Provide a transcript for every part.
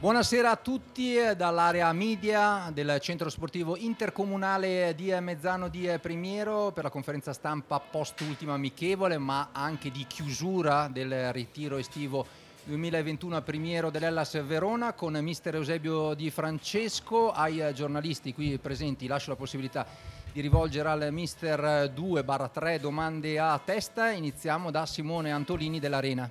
Buonasera a tutti eh, dall'area media del centro sportivo intercomunale di eh, Mezzano di eh, Primiero per la conferenza stampa post-ultima amichevole ma anche di chiusura del ritiro estivo 2021 a Primiero dell'Ellas Verona con mister Eusebio Di Francesco. Ai giornalisti qui presenti lascio la possibilità di rivolgere al mister 2-3 domande a testa. Iniziamo da Simone Antolini dell'Arena.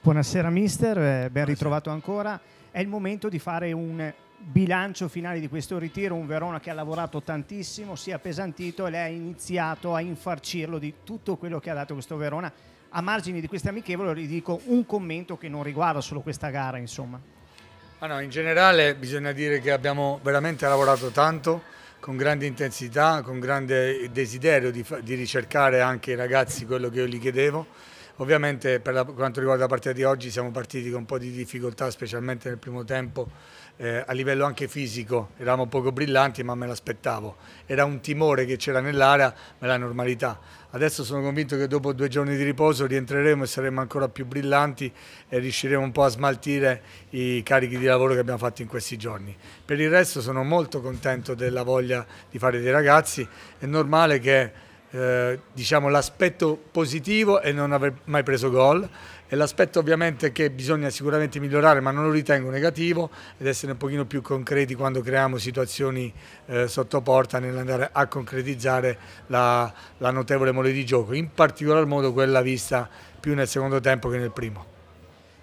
Buonasera mister, ben ritrovato ancora è il momento di fare un bilancio finale di questo ritiro, un Verona che ha lavorato tantissimo, si è appesantito e lei ha iniziato a infarcirlo di tutto quello che ha dato questo Verona. A margine di questa amichevole gli dico un commento che non riguarda solo questa gara, insomma. Ah no, in generale bisogna dire che abbiamo veramente lavorato tanto, con grande intensità, con grande desiderio di, di ricercare anche ai ragazzi quello che io gli chiedevo Ovviamente per la, quanto riguarda la partita di oggi siamo partiti con un po' di difficoltà, specialmente nel primo tempo, eh, a livello anche fisico, eravamo poco brillanti ma me l'aspettavo, era un timore che c'era nell'area, ma è la normalità. Adesso sono convinto che dopo due giorni di riposo rientreremo e saremo ancora più brillanti e riusciremo un po' a smaltire i carichi di lavoro che abbiamo fatto in questi giorni. Per il resto sono molto contento della voglia di fare dei ragazzi, è normale che eh, diciamo, l'aspetto positivo è non aver mai preso gol e l'aspetto ovviamente che bisogna sicuramente migliorare ma non lo ritengo negativo ed essere un pochino più concreti quando creiamo situazioni eh, sotto porta nell'andare a concretizzare la, la notevole mole di gioco, in particolar modo quella vista più nel secondo tempo che nel primo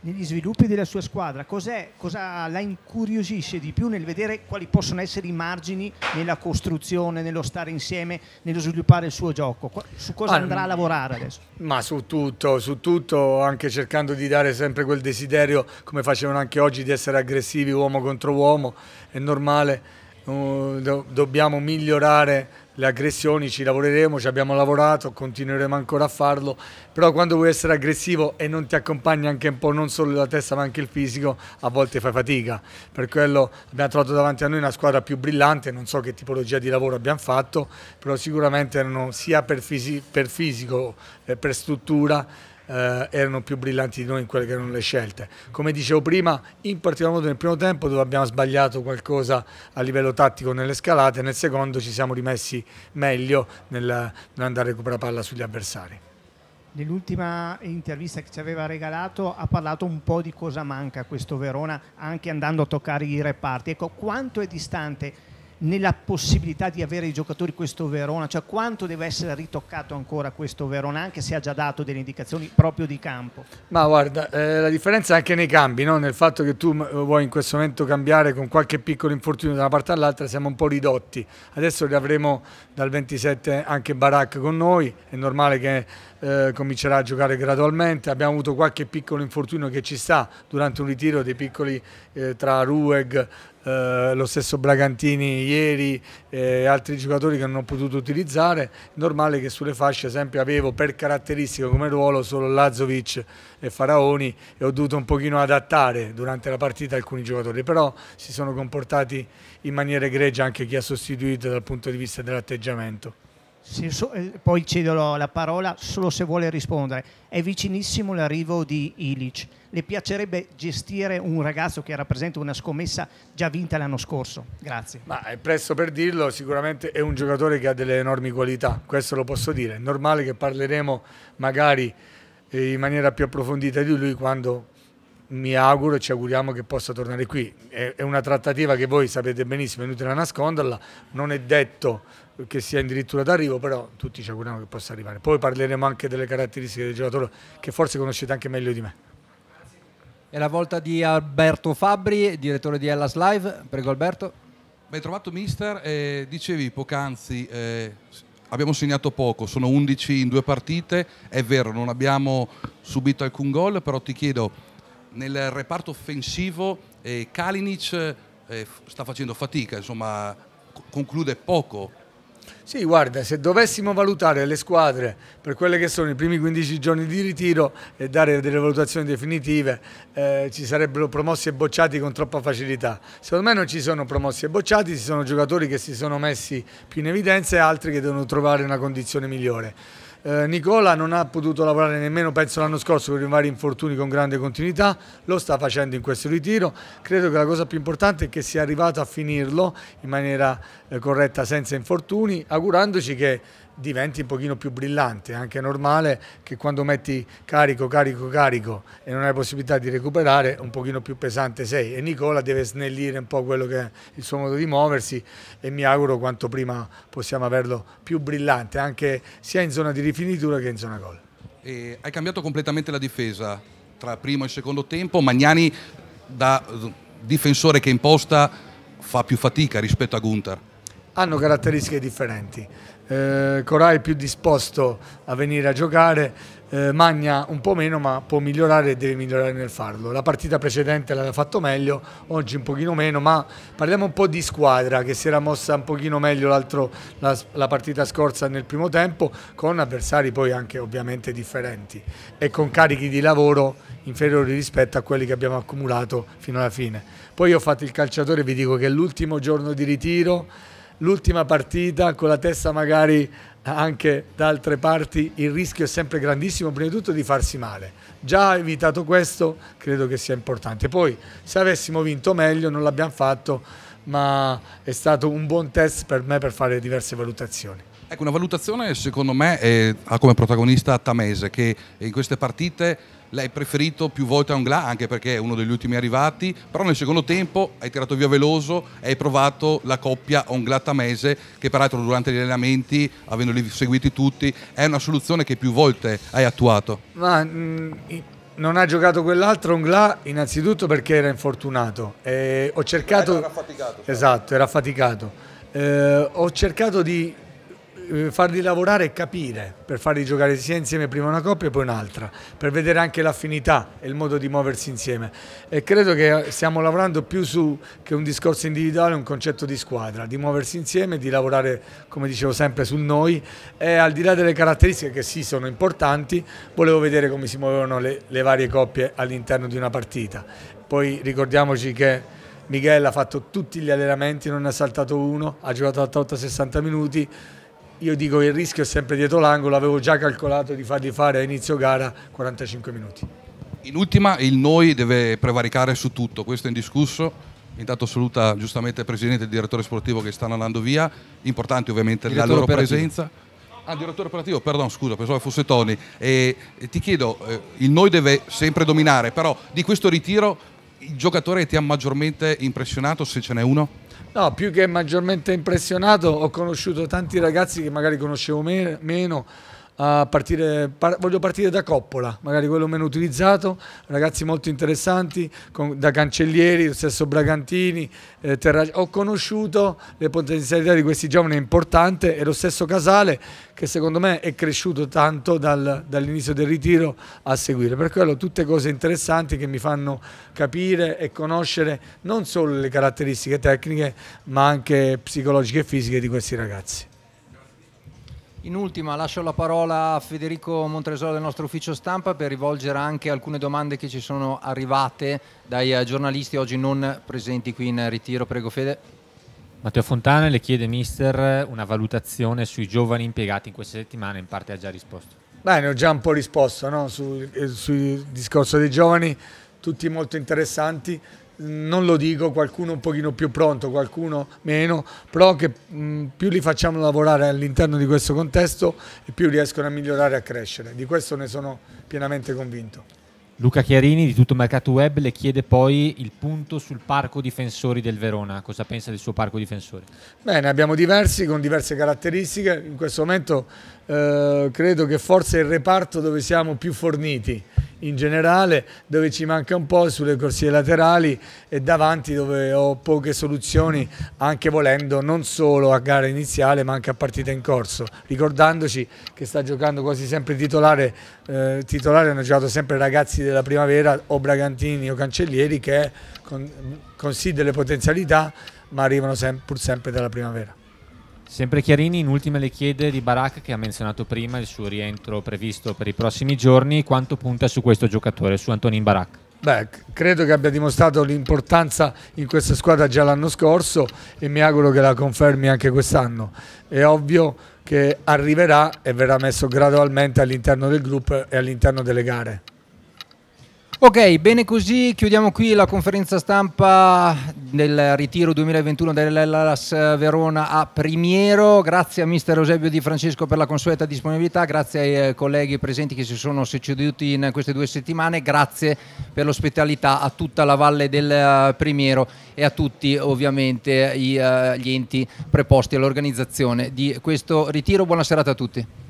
negli sviluppi della sua squadra? Cos'è, cosa la incuriosisce di più nel vedere quali possono essere i margini nella costruzione, nello stare insieme, nello sviluppare il suo gioco? Su cosa ah, andrà a lavorare adesso? Ma su tutto, su tutto, anche cercando di dare sempre quel desiderio, come facevano anche oggi, di essere aggressivi uomo contro uomo, è normale Mm, do dobbiamo migliorare le aggressioni, ci lavoreremo, ci abbiamo lavorato, continueremo ancora a farlo, però quando vuoi essere aggressivo e non ti accompagna anche un po' non solo la testa ma anche il fisico, a volte fai fatica. Per quello abbiamo trovato davanti a noi una squadra più brillante, non so che tipologia di lavoro abbiamo fatto, però sicuramente erano sia per, fisi per fisico, eh, per struttura, eh, erano più brillanti di noi in quelle che erano le scelte. Come dicevo prima, in particolar modo nel primo tempo dove abbiamo sbagliato qualcosa a livello tattico nelle scalate, nel secondo ci siamo rimessi meglio nel, nell'andare a recuperare palla sugli avversari. Nell'ultima intervista che ci aveva regalato ha parlato un po' di cosa manca a questo Verona anche andando a toccare i reparti. Ecco, quanto è distante nella possibilità di avere i giocatori questo Verona, cioè quanto deve essere ritoccato ancora questo Verona, anche se ha già dato delle indicazioni proprio di campo. Ma guarda, eh, la differenza è anche nei cambi, no? nel fatto che tu eh, vuoi in questo momento cambiare con qualche piccolo infortunio da una parte all'altra, siamo un po' ridotti. Adesso li avremo dal 27 anche Barak con noi, è normale che eh, comincerà a giocare gradualmente, abbiamo avuto qualche piccolo infortunio che ci sta durante un ritiro dei piccoli eh, tra Rueg, eh, lo stesso Bragantini ieri e eh, altri giocatori che non ho potuto utilizzare, normale che sulle fasce ad esempio avevo per caratteristica come ruolo solo Lazzovic e Faraoni e ho dovuto un pochino adattare durante la partita alcuni giocatori, però si sono comportati in maniera egregia anche chi ha sostituito dal punto di vista dell'atteggiamento. So, eh, poi cedo la parola solo se vuole rispondere. È vicinissimo l'arrivo di Ilic. Le piacerebbe gestire un ragazzo che rappresenta una scommessa già vinta l'anno scorso? Grazie. Ma è presto per dirlo, sicuramente è un giocatore che ha delle enormi qualità, questo lo posso dire. È normale che parleremo magari eh, in maniera più approfondita di lui quando mi auguro e ci auguriamo che possa tornare qui. È, una trattativa che voi sapete benissimo, è inutile nasconderla, non è detto che sia addirittura d'arrivo, però tutti ci auguriamo che possa arrivare. Poi parleremo anche delle caratteristiche del giocatore che forse conoscete anche meglio di me. È la volta di Alberto Fabbri, direttore di Hellas Live. Prego Alberto. Ben trovato mister, eh, dicevi poc'anzi eh, abbiamo segnato poco, sono 11 in due partite, è vero non abbiamo subito alcun gol, però ti chiedo nel reparto offensivo eh, Kalinic eh, sta facendo fatica, insomma, conclude poco. Sì, guarda, se dovessimo valutare le squadre per quelle che sono i primi 15 giorni di ritiro e dare delle valutazioni definitive, eh, ci sarebbero promossi e bocciati con troppa facilità. Secondo me non ci sono promossi e bocciati, ci sono giocatori che si sono messi più in evidenza e altri che devono trovare una condizione migliore. Eh, Nicola non ha potuto lavorare nemmeno, penso, l'anno scorso per i vari infortuni con grande continuità, lo sta facendo in questo ritiro. Credo che la cosa più importante è che sia arrivato a finirlo in maniera eh, corretta senza infortuni, augurandoci che diventi un pochino più brillante, è anche normale che quando metti carico, carico, carico e non hai possibilità di recuperare un pochino più pesante sei e Nicola deve snellire un po' quello che è il suo modo di muoversi e mi auguro quanto prima possiamo averlo più brillante anche sia in zona di rifinitura che in zona gol. E hai cambiato completamente la difesa tra primo e secondo tempo, Magnani da difensore che imposta fa più fatica rispetto a Gunther hanno caratteristiche differenti. Eh, Corai è più disposto a venire a giocare, eh, Magna un po' meno ma può migliorare e deve migliorare nel farlo. La partita precedente l'aveva fatto meglio, oggi un pochino meno, ma parliamo un po' di squadra che si era mossa un pochino meglio la, la, partita scorsa nel primo tempo con avversari poi anche ovviamente differenti e con carichi di lavoro inferiori rispetto a quelli che abbiamo accumulato fino alla fine. Poi io ho fatto il calciatore e vi dico che l'ultimo giorno di ritiro l'ultima partita con la testa magari anche da altre parti il rischio è sempre grandissimo prima di tutto di farsi male già evitato questo credo che sia importante poi se avessimo vinto meglio non l'abbiamo fatto ma è stato un buon test per me per fare diverse valutazioni Ecco, una valutazione secondo me ha come protagonista Tamese che in queste partite l'hai preferito più volte a Anglà, anche perché è uno degli ultimi arrivati, però nel secondo tempo hai tirato via Veloso hai provato la coppia Onglà-Tamese, che peraltro durante gli allenamenti, avendoli seguiti tutti, è una soluzione che più volte hai attuato. Ma mh, mm, non ha giocato quell'altro Onglà innanzitutto perché era infortunato. E ho cercato... Eh, era faticato. Certo. Esatto, era faticato. Eh, ho cercato di eh, farli lavorare e capire, per farli giocare sia insieme prima una coppia e poi un'altra, per vedere anche l'affinità e il modo di muoversi insieme. E credo che eh, stiamo lavorando più su che un discorso individuale, un concetto di squadra, di muoversi insieme, di lavorare, come dicevo sempre, sul noi e al di là delle caratteristiche che sì sono importanti, volevo vedere come si muovevano le, le varie coppie all'interno di una partita. Poi ricordiamoci che Miguel ha fatto tutti gli allenamenti, non ne ha saltato uno, ha giocato 8 60 minuti, io dico che il rischio è sempre dietro l'angolo, avevo già calcolato di fargli fare a inizio gara 45 minuti. In ultima il noi deve prevaricare su tutto, questo è indiscusso. Intanto saluta giustamente il presidente e il direttore sportivo che stanno andando via, importante ovviamente direttore la loro operativo. presenza. Ah, direttore operativo, perdon, scusa, pensavo fosse Tony. E, e ti chiedo, eh, il noi deve sempre dominare, però di questo ritiro il giocatore che ti ha maggiormente impressionato, se ce n'è uno? No, più che maggiormente impressionato, ho conosciuto tanti ragazzi che magari conoscevo me meno a partire, par voglio partire da Coppola, magari quello meno utilizzato, ragazzi molto interessanti, con, da Cancellieri, lo stesso Bragantini, eh, ho conosciuto le potenzialità di questi giovani è importante e lo stesso Casale che secondo me è cresciuto tanto dal, dall'inizio del ritiro a seguire, per quello tutte cose interessanti che mi fanno capire e conoscere non solo le caratteristiche tecniche ma anche psicologiche e fisiche di questi ragazzi. In ultima lascio la parola a Federico Montresolo del nostro ufficio stampa per rivolgere anche alcune domande che ci sono arrivate dai eh, giornalisti oggi non presenti qui in ritiro. Prego Fede. Matteo Fontana le chiede, mister, una valutazione sui giovani impiegati in queste settimane, in parte ha già risposto. Beh, ne ho già un po' risposto no? sul, eh, sul discorso dei giovani, tutti molto interessanti non lo dico, qualcuno un pochino più pronto, qualcuno meno, però che mh, mm, più li facciamo lavorare all'interno di questo contesto e più riescono a migliorare e a crescere. Di questo ne sono pienamente convinto. Luca Chiarini di tutto Mercato Web le chiede poi il punto sul parco difensori del Verona, cosa pensa del suo parco difensori? Bene, abbiamo diversi con diverse caratteristiche, in questo momento eh, credo che forse è il reparto dove siamo più forniti in generale, dove ci manca un po' sulle corsie laterali e davanti dove ho poche soluzioni, anche volendo non solo a gara iniziale ma anche a partita in corso, ricordandoci che sta giocando quasi sempre titolare, eh, titolare hanno giocato sempre ragazzi della primavera o Bragantini o Cancellieri che con, sì delle potenzialità ma arrivano sempre, pur sempre dalla primavera. Sempre Chiarini in ultima le chiede di Barak che ha menzionato prima il suo rientro previsto per i prossimi giorni, quanto punta su questo giocatore, su Antonin Barak? Beh, credo che abbia dimostrato l'importanza in questa squadra già l'anno scorso e mi auguro che la confermi anche quest'anno. È ovvio che arriverà e verrà messo gradualmente all'interno del gruppo e all'interno delle gare. Ok, bene così, chiudiamo qui la conferenza stampa del ritiro 2021 dell'Ellas Verona a Primiero. Grazie a mister Eusebio Di Francesco per la consueta disponibilità, grazie ai eh, colleghi presenti che si sono succeduti in queste due settimane, grazie per l'ospitalità a tutta la valle del eh, Primiero e a tutti ovviamente eh, gli enti preposti all'organizzazione di questo ritiro. Buona serata a tutti.